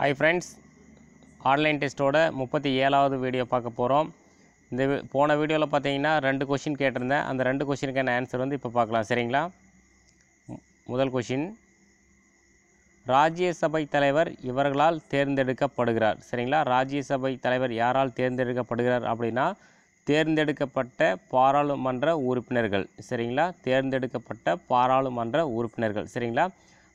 hi friends online டெஸ்ட்டோட முப்பத்தி ஏழாவது video பார்க்க போகிறோம் இந்த போன வீடியோவில் பார்த்தீங்கன்னா ரெண்டு கொஷின் கேட்டிருந்தேன் அந்த ரெண்டு கொஷினுக்கான ஆன்சர் வந்து இப்போ பார்க்கலாம் சரிங்களா முதல் கொஷின் ராஜ்யசபை தலைவர் இவர்களால் தேர்ந்தெடுக்கப்படுகிறார் சரிங்களா ராஜ்யசபை தலைவர் யாரால் தேர்ந்தெடுக்கப்படுகிறார் அப்படின்னா தேர்ந்தெடுக்கப்பட்ட பாராளுமன்ற உறுப்பினர்கள் சரிங்களா தேர்ந்தெடுக்கப்பட்ட பாராளுமன்ற உறுப்பினர்கள் சரிங்களா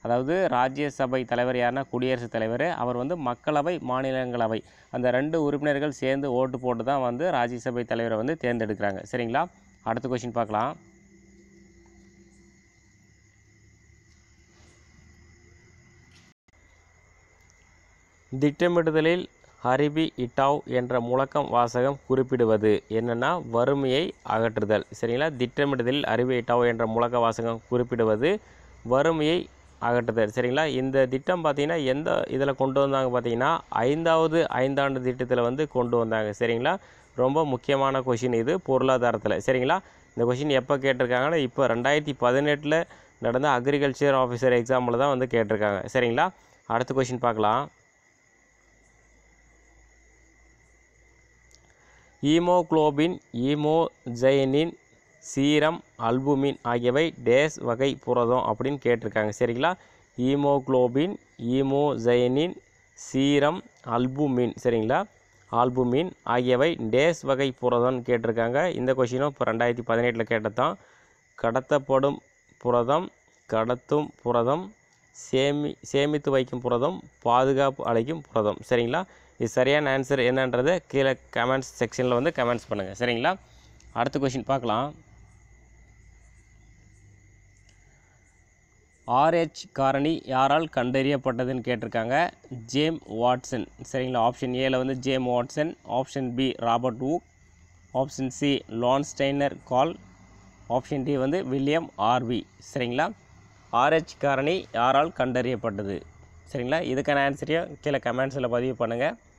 அதாவது ராஜ்யசபை தலைவர் யாருன்னா குடியரசுத் தலைவர் அவர் வந்து மக்களவை மாநிலங்களவை அந்த ரெண்டு உறுப்பினர்கள் சேர்ந்து ஓட்டு போட்டு தான் வந்து ராஜ்யசபை தலைவரை வந்து தேர்ந்தெடுக்கிறாங்க சரிங்களா அடுத்த கொஷின் பார்க்கலாம் திட்டமிடுதலில் ஹரிபி இட்டாவ் என்ற முழக்கம் வாசகம் குறிப்பிடுவது என்னென்னா வறுமையை அகற்றுதல் சரிங்களா திட்டமிடுதலில் அறிவி இட்டாவ் என்ற முழக்க வாசகம் குறிப்பிடுவது வறுமையை அகற்றுது சரிங்களா இந்த திட்டம் பார்த்திங்கன்னா எந்த இதில் கொண்டு வந்தாங்க பார்த்திங்கன்னா ஐந்தாவது ஐந்தாண்டு திட்டத்தில் வந்து கொண்டு வந்தாங்க சரிங்களா ரொம்ப முக்கியமான கொஷின் இது பொருளாதாரத்தில் சரிங்களா இந்த கொஷின் எப்போ கேட்டிருக்காங்கன்னா இப்போ ரெண்டாயிரத்தி பதினெட்டில் நடந்த அக்ரிகல்ச்சர் ஆஃபீஸர் எக்ஸாமில் தான் வந்து கேட்டிருக்காங்க சரிங்களா அடுத்த கொஷின் பார்க்கலாம் ஈமோக்ளோபின் ஈமோஜைனின் சீரம் அல்புமின் ஆகியவை டேஸ் வகை புரதம் அப்படின்னு கேட்டிருக்காங்க சரிங்களா ஈமோக்ளோபின் ஈமோசைனின் சீரம் அல்புமின் சரிங்களா ஆல்புமின் ஆகியவை டேஸ் வகை புரதம்னு கேட்டிருக்காங்க இந்த கொஷினும் இப்போ ரெண்டாயிரத்தி பதினெட்டில் கேட்டதான் கடத்தப்படும் புரதம் கடத்தும் புரதம் சேமி சேமித்து வைக்கும் புரதம் பாதுகாப்பு அளிக்கும் புரதம் சரிங்களா இது சரியான ஆன்சர் என்னன்றதை கீழே கமெண்ட்ஸ் செக்ஷனில் வந்து கமெண்ட்ஸ் பண்ணுங்கள் சரிங்களா அடுத்த கொஷின் பார்க்கலாம் ஆர்ஹெச் காரணி யாரால் கண்டறியப்பட்டதுன்னு கேட்டிருக்காங்க ஜேம் வாட்சன் சரிங்களா ஆப்ஷன் ஏல வந்து James Watson option B Robert Hooke option C Landsteiner Karl option D வந்து வில்லியம் ஆர்வி சரிங்களா ஆர்ஹெச் காரணி யாரால் கண்டறியப்பட்டது சரிங்களா இதுக்கான ஆன்சரையும் கீழே கமெண்ட்ஸில் பதிவு பண்ணுங்கள்